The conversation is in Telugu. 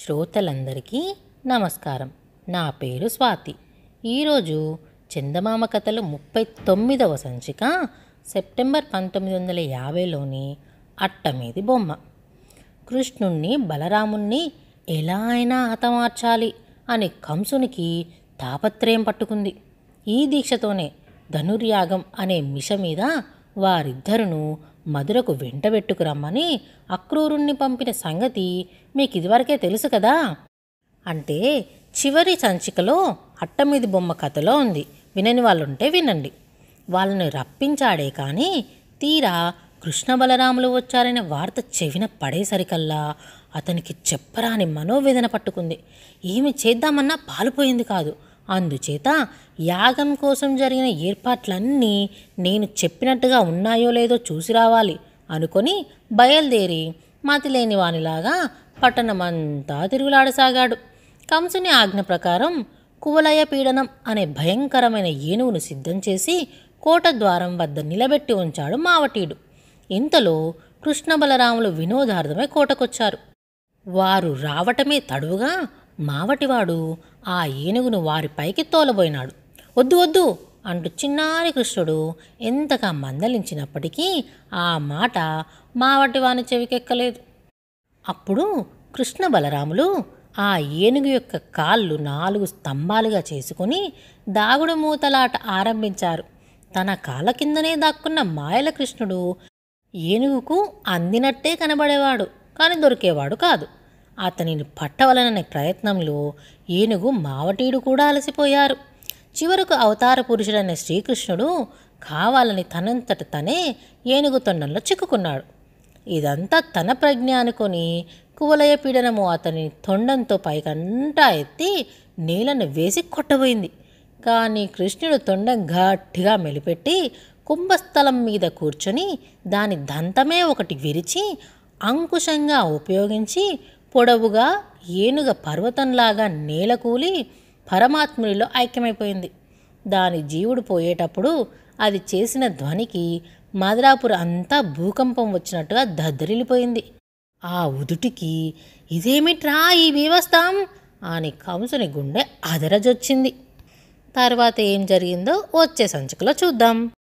శ్రోతలందరికీ నమస్కారం నా పేరు స్వాతి ఈరోజు చందమామ కథలు ముప్పై తొమ్మిదవ సంచిక సెప్టెంబర్ పంతొమ్మిది వందల యాభైలోని అట్టమీది బొమ్మ కృష్ణుణ్ణి బలరాముణ్ణి ఎలా అయినా హతమార్చాలి అని కంసునికి తాపత్రయం పట్టుకుంది ఈ దీక్షతోనే ధనుర్యాగం అనే మిష మీద వారిద్దరును మధురకు రమ్మని అక్రూరుణ్ణి పంపిన సంగతి మీకు ఇదివరకే తెలుసు కదా అంటే చివరి సంచికలో అట్టమీది బొమ్మ కథలో ఉంది వినని వాళ్ళుంటే వినండి వాళ్ళని రప్పించాడే కానీ తీరా కృష్ణ బలరాములు వచ్చారనే వార్త చెవిన పడేసరికల్లా అతనికి చెప్పరాని మనోవేదన పట్టుకుంది ఏమి చేద్దామన్నా పాలుపోయింది కాదు అందుచేత యాగం కోసం జరిగిన ఏర్పాట్లన్నీ నేను చెప్పినట్టుగా ఉన్నాయో లేదో చూసి రావాలి అనుకొని బయలుదేరి మతిలేని వానిలాగా పట్టణమంతా తిరుగులాడసాగాడు కంసుని ఆజ్ఞ ప్రకారం కువలయ పీడనం అనే భయంకరమైన ఏనుగును సిద్ధం చేసి కోట ద్వారం వద్ద నిలబెట్టి ఉంచాడు మావటీడు ఇంతలో కృష్ణబలరాములు వినోదార్థమై కోటకొచ్చారు వారు రావటమే తడువుగా మావటివాడు ఆ ఏనుగును వారిపైకి తోలబోయినాడు వద్దు వద్దు అంటూ చిన్నారి కృష్ణుడు ఎంతగా మందలించినప్పటికీ ఆ మాట మావటి వాని చెవికెక్కలేదు అప్పుడు కృష్ణ బలరాములు ఆ ఏనుగు యొక్క కాళ్ళు నాలుగు స్తంభాలుగా చేసుకుని దాగుడు మూతలాట ఆరంభించారు తన కాళ్ళ కిందనే దాక్కున్న మాయల కృష్ణుడు ఏనుగుకు అందినట్టే కనబడేవాడు కానీ దొరికేవాడు కాదు అతనిని పట్టవలననే ప్రయత్నంలో ఏనుగు మావటీడు కూడా అలసిపోయారు చివరకు అవతార పురుషుడైన శ్రీకృష్ణుడు కావాలని తనంతట తనే ఏనుగు తొండంలో చిక్కుకున్నాడు ఇదంతా తన ప్రజ్ఞ అనుకొని కువలయ పీడనము అతని తొండంతో పైకంటా ఎత్తి నీళ్ళను వేసి కొట్టబోయింది కానీ కృష్ణుడు తొండం గట్టిగా మెలిపెట్టి కుంభస్థలం మీద కూర్చొని దాని దంతమే ఒకటి విరిచి అంకుశంగా ఉపయోగించి పొడవుగా ఏనుగ పర్వతంలాగా నేలకూలి పరమాత్మునిలో ఐక్యమైపోయింది దాని జీవుడు పోయేటప్పుడు అది చేసిన ధ్వనికి మదరాపుర అంతా భూకంపం వచ్చినట్టుగా దద్దరిల్లిపోయింది ఆ ఉదుటికి ఇదేమిట్రా ఈ బీవస్థం అని కంసుని గుండె అదరజొచ్చింది తర్వాత ఏం జరిగిందో వచ్చే సంచికలో చూద్దాం